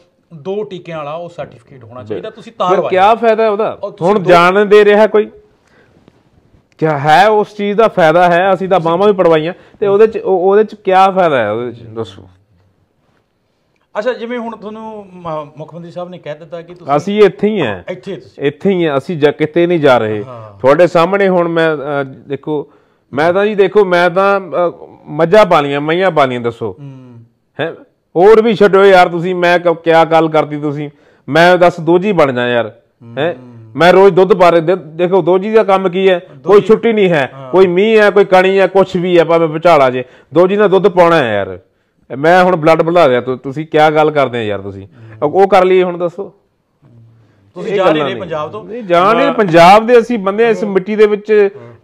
ਦੋ ਟੀਕਿਆਂ ਵਾਲਾ ਉਹ ਸਰਟੀਫਿਕੇਟ ਹੋਣਾ ਚਾਹੀਦਾ ਤੁਸੀਂ ਤਾਂ ਫਿਰ ਕੀ
ਫਾਇਦਾ ਉਹਦਾ ਹੁਣ ਜਾਣ ਦੇ ਰਿਹਾ ਕੋਈ ਕੀ ਹੈ ਉਸ ਚੀਜ਼ ਦਾ ਫਾਇਦਾ ਹੈ ਅਸੀਂ ਤਾਂ ਬਾਹਾਂ ਵੀ ਪੜਵਾਈਆਂ ਤੇ ਉਹਦੇ ਚ ਉਹਦੇ ਚ ਕੀ ਫਾਇਦਾ ਹੈ ਉਹਦੇ ਚ ਦੱਸੋ
ਅੱਛਾ ਜਿਵੇਂ ਹੁਣ ਤੁਹਾਨੂੰ ਮੁੱਖ ਮੰਤਰੀ ਸਾਹਿਬ ਨੇ ਕਹਿ ਦਿੱਤਾ ਕਿ ਤੁਸੀਂ ਅਸੀਂ ਇੱਥੇ ਹੀ ਆ ਇੱਥੇ
ਤੁਸੀਂ ਇੱਥੇ ਹੀ ਆ ਅਸੀਂ ਜਾ ਕਿਤੇ ਨਹੀਂ ਜਾ ਰਹੇ ਤੁਹਾਡੇ ਸਾਹਮਣੇ ਹੁਣ ਮੈਂ ਦੇਖੋ ਮੈਂ ਤਾਂ ਜੀ ਦੇਖੋ ਮੈਂ ਤਾਂ ਮੱਝਾਂ ਪਾਲੀਆਂ ਮਈਆਂ ਪਾਲੀਆਂ ਦੱਸੋ ਹੈ ਹੋਰ ਵੀ ਛੱਡੋ ਯਾਰ ਤੁਸੀਂ ਮੈਂ ਕਿਆ ਗੱਲ ਕਰਦੀ ਤੁਸੀਂ ਮੈਂ ਦੱਸ ਦੋਜੀ ਬਣ ਜਾ ਯਾਰ ਹੈ ਮੈਂ ਰੋਜ਼ ਦੁੱਧ ਪਾ ਰਿਹਾ ਦੇਖੋ ਦੋਜੀ ਦਾ ਕੰਮ ਕੀ ਹੈ ਕੋਈ ਛੁੱਟੀ ਨਹੀਂ ਹੈ ਕੋਈ ਮੀਂਹ ਹੈ ਕੋਈ ਕਣੀ ਹੈ ਕੁਝ ਵੀ ਹੈ ਭਾਵੇਂ ਵਿਚਾਲਾ ਜੇ ਦੋਜੀ ਨਾਲ ਦੁੱਧ ਪਾਉਣਾ ਹੈ ਯਾਰ ਮੈਂ ਹੁਣ ਬਲੱਡ ਬੁਲਾ ਰਿਹਾ ਤੁਸੀਂ ਕੀ ਗੱਲ ਕਰਦੇ ਆ ਯਾਰ ਤੁਸੀਂ ਉਹ ਕਰ ਲਈ ਹੁਣ ਦੱਸੋ
ਤੁਸੀਂ ਜਾਣ ਨਹੀਂ ਪੰਜਾਬ ਤੋਂ ਨਹੀਂ
ਜਾਣ ਨਹੀਂ ਪੰਜਾਬ ਦੇ ਅਸੀਂ ਬੰਦੇ ਇਸ ਮਿੱਟੀ ਦੇ ਵਿੱਚ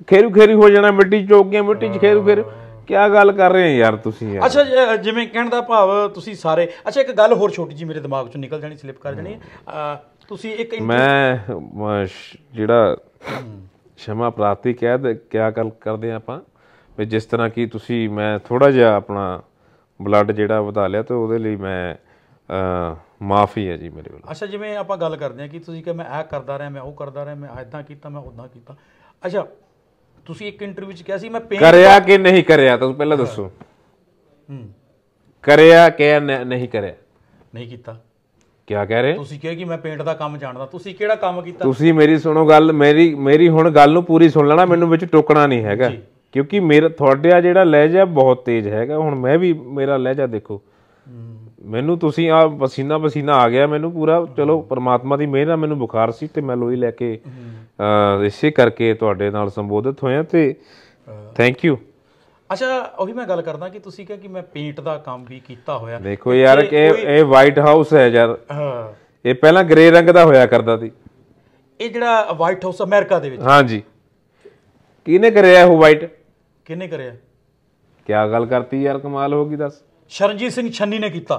ਖੇਰੂ ਖੇਰੀ ਹੋ ਜਾਣਾ ਮਿੱਟੀ ਚੋਕ ਗਿਆ ਮਿੱਟੀ ਚ ਖੇਰੂ ਖੇਰੂ ਕੀ ਗੱਲ ਕਰ ਰਹੇ ਆ ਯਾਰ ਤੁਸੀਂ ਯਾਰ
ਅੱਛਾ ਜਿਵੇਂ ਕਹਿਣ ਦਾ ਭਾਵ ਤੁਸੀਂ ਸਾਰੇ ਅੱਛਾ ਇੱਕ ਗੱਲ ਹੋਰ ਛੋਟੀ ਜੀ ਮੇਰੇ ਦਿਮਾਗ ਚੋਂ ਨਿਕਲ ਜਾਣੀ ਸਲਿਪ ਕਰ ਜਾਣੀ ਤੁਸੀਂ ਇੱਕ
ਮੈਂ ਜਿਹੜਾ ਸ਼ਮਾ ਪ੍ਰਾਪਤੀ ਕਹਿ ਕਿਆ ਗੱਲ ਕਰਦੇ ਆਪਾਂ ਵੀ ਜਿਸ ਤਰ੍ਹਾਂ ਕਿ ਤੁਸੀਂ ਮੈਂ ਥੋੜਾ ਜਿਹਾ ਆਪਣਾ ਬਲੱਡ ਜਿਹੜਾ ਵਧਾ ਲਿਆ ਤੇ ਉਹਦੇ ਲਈ ਮੈਂ ਮਾਫੀ ਹੈ ਜੀ ਮੇਰੇ ਵੱਲੋਂ
ਅੱਛਾ ਜਿਵੇਂ ਆਪਾਂ ਗੱਲ ਕਰਦੇ ਆ ਕਿ ਤੁਸੀਂ ਕਿ ਮੈਂ ਇਹ ਕਰਦਾ ਰਿਹਾ ਮੈਂ ਉਹ ਕਰਦਾ ਰਿਹਾ ਮੈਂ ਐਦਾਂ ਕੀਤਾ ਮੈਂ ਉਦਾਂ ਕੀਤਾ ਅੱਛਾ ਤੁਸੀਂ ਇੱਕ ਇੰਟਰਵਿਊ ਚ ਕਿਹਾ ਸੀ ਮੈਂ ਪੇਂਟ ਕਰਿਆ
ਕਿ ਨਹੀਂ ਕਰਿਆ ਤੁਸੀਂ ਪਹਿਲਾਂ ਦੱਸੋ ਹੂੰ ਕਰਿਆ ਕਿ ਨਹੀਂ ਕਰਿਆ ਨਹੀਂ ਕੀਤਾ ਕੀ ਕਹਿ ਰਹੇ ਤੁਸੀਂ
ਕਿਹਾ ਕਿ ਮੈਂ ਪੇਂਟ ਦਾ ਕੰਮ ਜਾਣਦਾ ਤੁਸੀਂ ਕਿਹੜਾ ਕੰਮ ਕੀਤਾ ਤੁਸੀਂ
ਮੇਰੀ ਸੁਣੋ ਗੱਲ ਮੇਰੀ ਮੇਰੀ ਹੁਣ ਗੱਲ ਨੂੰ ਪੂਰੀ ਸੁਣ ਲੈਣਾ ਮੈਨੂੰ ਵਿੱਚ ਟੋਕਣਾ ਨਹੀਂ ਹੈਗਾ ਜੀ ਕਿਉਂਕਿ ਮੇਰਾ ਤੁਹਾਡਾ ਜਿਹੜਾ ਲਹਿਜਾ ਬਹੁਤ ਤੇਜ਼ ਹੈਗਾ ਹੁਣ ਮੈਂ ਵੀ ਮੇਰਾ ਲਹਿਜਾ ਦੇਖੋ ਮੈਨੂੰ ਤੁਸੀਂ ਆ ਪਸੀਨਾ ਪਸੀਨਾ ਆ ਗਿਆ ਮੈਨੂੰ ਪੂਰਾ ਚਲੋ ਪਰਮਾਤਮਾ ਦੀ ਮਿਹਰ ਨਾਲ ਮੈਨੂੰ ਬੁਖਾਰ ਸੀ ਤੇ ਮੈਂ ਲੋਈ ਲੈ ਕੇ ਇਸੇ ਕਰਕੇ ਤੁਹਾਡੇ ਨਾਲ ਸੰਬੋਧਿਤ ਹੋਇਆ ਤੇ ਥੈਂਕ ਯੂ
ਅੱਛਾ ਉਹੀ ਮੈਂ ਗੱਲ ਕਰਦਾ ਕਿ ਤੁਸੀਂ ਕਿਹਾ ਕਿ ਮੈਂ ਪੇਂਟ ਦਾ ਕੰਮ ਵੀ ਕੀਤਾ ਹੋਇਆ ਦੇਖੋ ਯਾਰ ਇਹ ਇਹ ਵਾਈਟ
ਹਾਊਸ ਹੈ ਯਾਰ ਹਾਂ ਇਹ ਪਹਿਲਾਂ ਗ੍ਰੇ ਰੰਗ ਦਾ ਹੋਇਆ ਕਰਦਾ ਸੀ
ਇਹ ਜਿਹੜਾ ਵਾਈਟ ਹਾਊਸ ਅਮਰੀਕਾ ਦੇ ਵਿੱਚ
ਹਾਂਜੀ ਕਿਹਨੇ ਕਰਿਆ ਉਹ ਵਾਈਟ ਕਿਹਨੇ ਕਰਿਆ ਕੀ ਗੱਲ ਕਰਤੀ ਯਾਰ ਕਮਾਲ ਹੋ ਗਈ ਦੱਸ
ਸ਼ਰਨਜੀਤ ਸਿੰਘ ਛੰਨੀ ਨੇ ਕੀਤਾ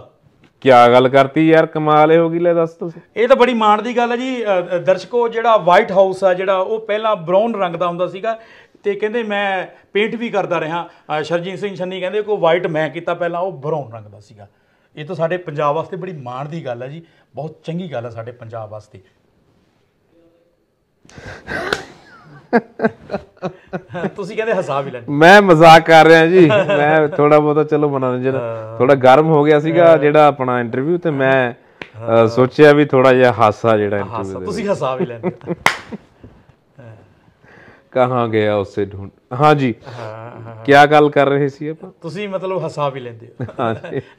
ਕੀ ਗੱਲ ਕਰਤੀ ਯਾਰ ਕਮਾਲ ਹੋ ਗਈ ਲੈ ਦੱਸ ਤੁਸੀਂ
ਇਹ ਤਾਂ ਬੜੀ ਮਾਣ ਦੀ ਗੱਲ ਹੈ ਜੀ ਦਰਸ਼ਕੋ ਜਿਹੜਾ ਵਾਈਟ ਹਾਊਸ ਆ ਜਿਹੜਾ ਉਹ ਪਹਿਲਾਂ ਬ੍ਰਾਊਨ ਰੰਗ ਦਾ ਹੁੰਦਾ ਸੀਗਾ ਤੇ ਕਹਿੰਦੇ ਮੈਂ ਪੇਂਟ ਵੀ ਕਰਦਾ ਰਿਹਾ ਸ਼ਰਨਜੀਤ ਸਿੰਘ ਛੰਨੀ ਕਹਿੰਦੇ ਕੋ ਵਾਈਟ ਮੈਂ ਕੀਤਾ ਪਹਿਲਾਂ ਉਹ ਬ੍ਰਾਊਨ ਰੰਗ ਦਾ ਸੀਗਾ ਇਹ ਤਾਂ ਸਾਡੇ ਪੰਜਾਬ ਵਾਸਤੇ ਬੜੀ ਮਾਣ ਦੀ ਗੱਲ ਹੈ ਜੀ ਬਹੁਤ ਚੰਗੀ ਗੱਲ ਹੈ ਸਾਡੇ ਪੰਜਾਬ ਵਾਸਤੇ ਤੁਸੀਂ ਕਹਿੰਦੇ ਹਸਾ ਵੀ ਲੈਣ ਮੈਂ
ਮਜ਼ਾਕ ਕਰ ਰਿਹਾ ਜੀ ਮੈਂ ਥੋੜਾ ਬਹੁਤਾ ਚਲੋ ਮਨੋਰੰਜਨ ਥੋੜਾ ਗਰਮ ਹੋ ਗਿਆ ਸੀਗਾ ਜਿਹੜਾ ਆਪਣਾ ਇੰਟਰਵਿਊ ਤੇ ਮੈਂ ਸੋਚਿਆ ਵੀ ਥੋੜਾ ਜਿਹਾ ਹਾਸਾ ਜਿਹੜਾ ਇੰਟਰਵਿਊ ਦੇ ਤੁਸੀਂ ਹਸਾ ਵੀ ਲੈਂਦੇ ਕਹਾਂ ਗਿਆ ਉਸੇ ਢੂੰਡ ਹਾਂ ਜੀ ਕੀ ਗੱਲ ਕਰ ਰਹੇ ਸੀ ਆਪਾਂ
ਤੁਸੀਂ ਮਤਲਬ ਹਸਾ ਵੀ ਲੈਂਦੇ ਹੋ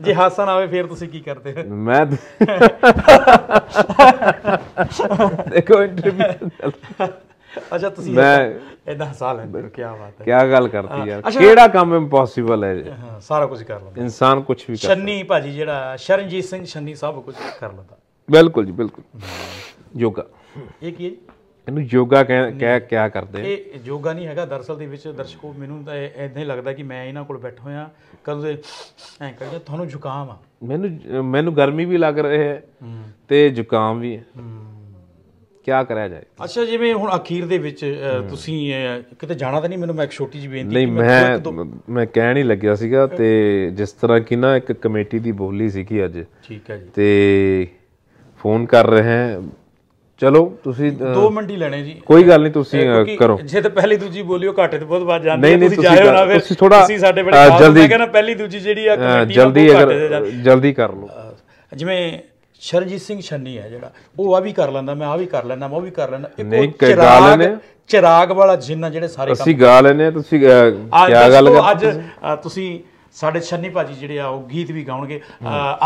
ਜੇ ਹਾਸਾ ਨਾ ਆਵੇ ਫਿਰ ਤੁਸੀਂ ਕੀ
ਕਰਦੇ ਹੋ ਮੈਂ ਦੇਖੋ ਇੰਟਰਵਿਊ ਅੱਛਾ ਤੁਸੀਂ ਮੈਂ ਇਦਾਂ ਹਸਾ ਲੈਂਦੇ ਹੋ ਕੀ ਬਾਤ ਹੈ ਕੀ ਗੱਲ ਕਰਤੀ ਯਾਰ ਕਿਹੜਾ ਕੰਮ ਇੰਪੋਸੀਬਲ ਹੈ
ਹਾਂ ਸਾਰਾ ਕੁਝ ਕਰ ਲੈਂਦਾ
ਇਨਸਾਨ ਕੁਝ ਵੀ ਕਰ
ਛੰਨੀ ਭਾਜੀ ਜਿਹੜਾ ਸ਼ਰਨਜੀਤ ਸਿੰਘ ਛੰਨੀ ਸਭ ਕੁਝ ਕਰ ਲੈਂਦਾ
ਬਿਲਕੁਲ ਜੀ ਬਿਲਕੁਲ ਯੋਗਾ ਇਹ ਕੀ ਹੈ ਇਹਨੂੰ ਯੋਗਾ ਕਹਿ ਕਿਆ ਕਰਦੇ
ਇਹ ਯੋਗਾ ਨਹੀਂ ਹੈਗਾ ਦਰਸਲ ਦੇ ਵਿੱਚ ਦਰਸ਼ਕੋ ਮੈਨੂੰ ਤਾਂ ਇਦਾਂ ਹੀ ਲੱਗਦਾ ਕਿ ਮੈਂ ਇਹਨਾਂ ਕੋਲ ਬੈਠਾ ਹੋਇਆ ਕਦੋਂ ਦੇ ਐਂ ਕਹਿੰਦੇ ਤੁਹਾਨੂੰ ਜ਼ੁਕਾਮ ਆ
ਮੈਨੂੰ ਮੈਨੂੰ ਗਰਮੀ ਵੀ ਲੱਗ ਰਹੀ ਹੈ ਤੇ ਜ਼ੁਕਾਮ ਵੀ ਹੈ ਕਿਆ ਕਰਿਆ ਜਾਏ
ਅੱਛਾ ਜਿਵੇਂ ਹੁਣ ਅਖੀਰ ਦੇ ਵਿੱਚ ਤੁਸੀਂ ਕਿਤੇ ਜਾਣਾ ਤਾਂ ਨਹੀਂ ਮੈਨੂੰ ਮੈਂ ਇੱਕ ਛੋਟੀ ਜੀ ਬੇਨਤੀ ਨਹੀਂ ਮੈਂ
ਮੈਂ ਕਹਿਣ ਹੀ ਲੱਗਿਆ ਸੀਗਾ ਤੇ ਜਿਸ ਤਰ੍ਹਾਂ ਕਿ ਨਾ ਇੱਕ ਕਮੇਟੀ ਦੀ ਬੋਲੀ ਸੀ ਕਿ ਅੱਜ ਠੀਕ ਹੈ ਜੀ ਤੇ ਫੋਨ ਕਰ ਰਹੇ ਹਾਂ ਚਲੋ ਤੁਸੀਂ 2 ਮਿੰਟ ਹੀ ਲੈਣੇ ਜੀ ਕੋਈ ਗੱਲ ਨਹੀਂ ਤੁਸੀਂ ਕਰੋ
ਜੇ ਤਾਂ ਪਹਿਲੀ ਦੂਜੀ ਬੋਲੀਓ ਘਾਟੇ ਤੇ ਬਹੁਤ ਬਾਅਦ ਜਾਂਦੇ ਹੈ ਤੁਸੀਂ ਜਾਇਓ ਨਾ ਫਿਰ ਤੁਸੀਂ ਸਾਡੇ ਬੜੇ ਜਲਦੀ ਮੈਂ ਕਹਿੰਦਾ ਪਹਿਲੀ ਦੂਜੀ ਜਿਹੜੀ ਆ ਕਮੇਟੀ
ਜਲਦੀ ਕਰ ਲਓ
ਜਿਵੇਂ ਸ਼ਰਜੀਤ ਸਿੰਘ ਛੰਨੀ ਹੈ ਜਿਹੜਾ ਉਹ ਆ ਵੀ ਕਰ ਲੈਂਦਾ ਮੈਂ ਆ ਵੀ ਕਰ ਲੈਂਦਾ ਮੈਂ ਉਹ ਵੀ ਕਰ ਲੈਂਦਾ
ਇੱਕ ਗਾ
ਚਿਰਾਗ ਵਾਲਾ ਜਿੰਨਾ ਜਿਹੜੇ ਸਾਰੇ ਅਸੀਂ ਗਾ
ਲੈਨੇ ਤੁਸੀਂ ਕੀ ਗੱਲ ਕਰ ਅੱਜ
ਤੁਸੀਂ ਸਾਡੇ ਛੰਨੀ ਭਾਜੀ ਜਿਹੜੇ ਆ ਉਹ ਗੀਤ ਵੀ ਗਾਉਣਗੇ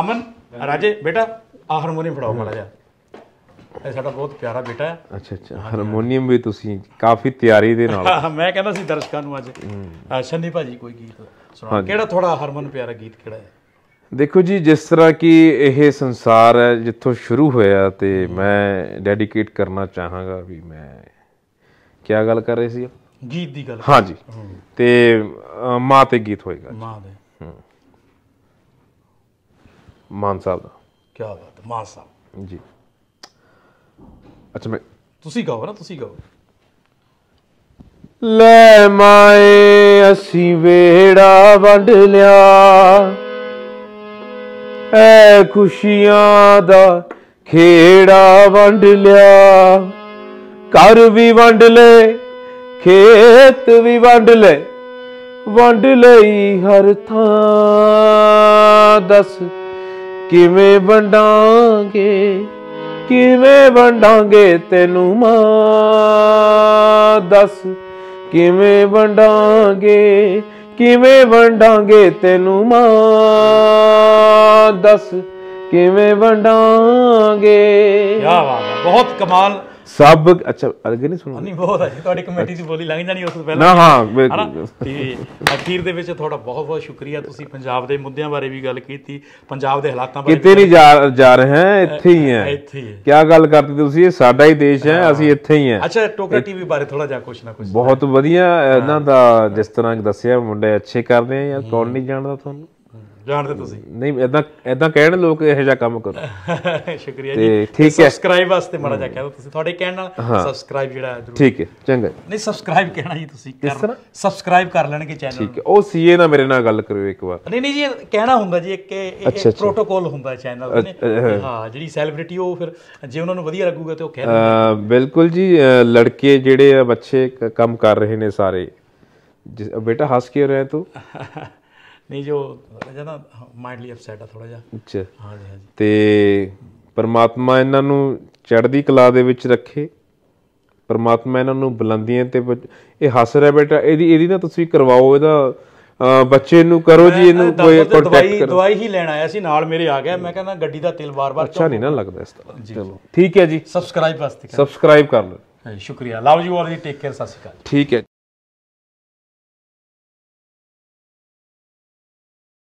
ਅਮਨ ਰਾਜੇ ਬੇਟਾ ਆ ਹਾਰਮੋਨੀਅਮ ਫੜਾਓ ਮਾੜਾ ਜਿਹਾ ਇਹ ਸਾਡਾ ਬਹੁਤ ਪਿਆਰਾ ਬੇਟਾ ਹੈ
ਅੱਛਾ ਅੱਛਾ ਹਾਰਮੋਨੀਅਮ ਵੀ ਤੁਸੀਂ ਕਾਫੀ ਤਿਆਰੀ ਦੇ ਨਾਲ
ਮੈਂ ਕਹਿੰਦਾ ਸੀ ਦਰਸ਼ਕਾਂ ਨੂੰ ਅੱਜ ਛੰਨੀ ਭਾਜੀ ਕੋਈ ਗੀਤ ਸੁਣਾ ਕਿਹੜਾ ਥੋੜਾ ਹਾਰਮੋਨ ਪਿਆਰਾ ਗੀਤ ਕਿਹੜਾ ਹੈ
ਦੇਖੋ ਜੀ ਜਿਸ ਤਰ੍ਹਾਂ ਕਿ ਇਹ ਸੰਸਾਰ ਹੈ ਜਿੱਥੋਂ ਸ਼ੁਰੂ ਹੋਇਆ ਤੇ ਮੈਂ ਡੈਡੀਕੇਟ ਕਰਨਾ ਚਾਹਾਂਗਾ ਵੀ ਮੈਂ ਕੀ ਗੱਲ ਕਰ ਰਹੇ ਸੀ ਗੀਤ ਦੀ ਗੱਲ ਹਾਂ ਜੀ ਤੇ ਮਾਂ ਤੇ ਗੀਤ ਹੋਏਗਾ ਮਾਂ ਦੇ ਮਾਨ ਸਾਹਿਬ ਦਾ
ਕੀ ਬਾਤ ਮਾਨ
ਸਾਹਿਬ ਜੀ ਅੱਛਾ ਮੈਂ
ਤੁਸੀਂ ਗਾਓ ਨਾ ਤੁਸੀਂ ਗਾਓ
ਲੈ ਮਾਏ ਅਸੀਂ ਵੇੜਾ ਵੰਡ ਲਿਆ ਐ ਖੁਸ਼ੀਆਂ ਦਾ ਖੇੜਾ ਵੰਡ ਲਿਆ ਕਰ ਵੀ ਵੰਡ ਲੈ ਖੇਤ ਵੀ ਵੰਡ ਲੈ ਵੰਡ ਲਈ ਹਰ ਥਾਂ ਦੱਸ ਕਿਵੇਂ ਵੰਡਾਂਗੇ ਕਿਵੇਂ ਵੰਡਾਂਗੇ ਤੈਨੂੰ ਮਾਂ ਦੱਸ ਕਿਵੇਂ ਵੰਡਾਂਗੇ ਕਿਵੇਂ ਵੰਡਾਂਗੇ ਤੈਨੂੰ ਮਾਂ ਦੱਸ ਕਿਵੇਂ ਵੰਡਾਂਗੇ ਕੀ ਬਾਤ ਹੈ ਬਹੁਤ ਕਮਾਲ ਸਭ ਅੱਛਾ ਅਰਗੇ ਨਹੀਂ ਸੁਣੋ ਨਹੀਂ ਬਹੁਤ ਹੈ ਤੁਹਾਡੀ ਕਮੇਟੀ ਦੀ
ਬੋਲੀ ਲੰਘ ਜਾਣੀ ਉਸ ਤੋਂ ਪਹਿਲਾਂ ਨਾ ਹਾਂ ਤੇ ਅਖੀਰ ਦੇ ਵਿੱਚ ਤੁਹਾਡਾ ਬਹੁਤ ਬਹੁਤ ਸ਼ੁਕਰੀਆ ਤੁਸੀਂ ਪੰਜਾਬ ਦੇ ਮੁੱਦਿਆਂ ਬਾਰੇ ਵੀ ਗੱਲ ਕੀਤੀ ਪੰਜਾਬ ਦੇ ਹਾਲਾਤਾਂ ਬਾਰੇ ਕਿਤੇ ਨਹੀਂ ਜਾ ਜਾ ਰਹੇ ਹਾਂ ਇੱਥੇ ਹੀ ਹੈ ਇੱਥੇ ਹੀ
ਕੀ ਗੱਲ ਕਰਦੇ ਤੁਸੀਂ ਇਹ ਸਾਡਾ ਹੀ ਦੇਸ਼ ਹੈ ਅਸੀਂ ਇੱਥੇ ਹੀ ਹਾਂ ਅੱਛਾ ਟੋਕਾ
ਟੀਵੀ ਬਾਰੇ ਥੋੜਾ ਜਿਹਾ ਕੁਝ ਨਾ ਕੁਝ
ਬਹੁਤ ਵਧੀਆ ਇਹਨਾਂ ਦਾ ਜਿਸ ਤਰ੍ਹਾਂ ਦੱਸਿਆ ਮੁੰਡੇ ਅੱਛੇ ਕਰਦੇ ਆ ਯਾਰ ਕੌਣ ਨਹੀਂ ਜਾਣਦਾ ਤੁਹਾਨੂੰ ਜਾਣਦੇ ਤੁਸੀਂ ਨਹੀਂ ਐਦਾਂ ਐਦਾਂ ਕਹਿਣ ਲੋਕ ਇਹੋ ਜਿਹਾ ਕੰਮ ਕਰੋ ਸ਼ੁਕਰੀਆ ਜੀ ਹੈ ਸਬਸਕ੍ਰਾਈਬ
ਵਾਸਤੇ ਮੜਾ ਜਿਹਾ ਕਹਿੰਦਾ ਤੁਸੀਂ ਤੁਹਾਡੇ ਕਹਿਣ ਨਾਲ ਸਬਸਕ੍ਰਾਈਬ ਜਿਹੜਾ ਜ਼ਰੂਰ ਠੀਕ ਹੈ ਚੰਗਾ ਨਹੀਂ ਸਬਸਕ੍ਰਾਈਬ ਕਹਿਣਾ ਜੀ ਤੁਸੀਂ ਕਰ ਸਬਸਕ੍ਰਾਈਬ ਕਰ ਲੈਣਗੇ ਚੈਨਲ ਠੀਕ
ਹੈ ਉਹ ਸੀਏ ਨਾਲ ਮੇਰੇ ਨਾਲ ਗੱਲ ਕਰਿਓ ਇੱਕ ਵਾਰ
ਨਹੀਂ ਨਹੀਂ ਜੀ ਕਹਿਣਾ ਹੁੰਦਾ ਜੀ ਇੱਕ ਇਹ ਪ੍ਰੋਟੋਕੋਲ ਹੁੰਦਾ ਚੈਨਲ ਨੇ ਹਾਂ ਜਿਹੜੀ ਸੈਲੀਬ੍ਰਿਟੀ ਉਹ ਫਿਰ ਜੇ ਉਹਨਾਂ ਨੂੰ ਵਧੀਆ ਲੱਗੂਗਾ ਤੇ ਉਹ ਕਹਿ
ਲੈਣਗੇ ਬਿਲਕੁਲ ਜੀ ਲੜਕੇ ਜਿਹੜੇ ਆ ਬੱਚੇ ਕੰਮ ਕਰ ਰਹੇ ਨੇ ਸਾਰੇ ਬੇਟਾ ਹੱਸ ਕੇ ਰਿਹਾ ਤੂੰ
ਨਹੀਂ ਜੋ ਜਿਆਦਾ ਮਾਈਂਡਲੀ ਅਪਸੈਟ ਆ ਥੋੜਾ ਜਿਹਾ
ਅੱਛਾ ਹਾਂਜੀ ਹਾਂਜੀ ਤੇ ਪਰਮਾਤਮਾ ਇਹਨਾਂ ਨੂੰ ਚੜ੍ਹਦੀ ਕਲਾ ਦੇ ਵਿੱਚ ਰੱਖੇ ਪਰਮਾਤਮਾ ਇਹਨਾਂ ਨੂੰ ਬੁਲੰਦੀਆਂ ਤੇ ਇਹ ਹੱਸ ਰਿਹਾ ਬੇਟਾ ਇਹਦੀ ਇਹਦੀ ਨਾ ਤੁਸੀਂ ਕਰਵਾਓ ਇਹਦਾ ਬੱਚੇ ਨੂੰ ਕਰੋ ਜੀ ਇਹਨੂੰ ਕੋਈ ਦਵਾਈ ਦਵਾਈ
ਹੀ ਲੈਣ ਆਇਆ ਸੀ ਨਾਲ ਮੇਰੇ ਆ ਗਿਆ ਮੈਂ ਕਹਿੰਦਾ ਗੱਡੀ ਦਾ ਤੇਲ ਵਾਰ-ਵਾਰ ਅੱਛਾ ਨਹੀਂ ਨਾ
ਲੱਗਦਾ ਇਸ ਤਰ੍ਹਾਂ ਚਲੋ
ਠੀਕ ਹੈ ਜੀ ਸਬਸਕ੍ਰਾਈਬ ਵਾਸਤੇ
ਸਬਸਕ੍ਰਾਈਬ ਕਰ
ਲਓ ਸ਼ੁਕਰੀਆ ਲਵ ਯੂ ਆਲ ਜੀ ਟੇਕ ਕੇਅਰ ਸਤਿ ਸ਼੍ਰੀ ਅਕਾਲ ਠੀਕ ਹੈ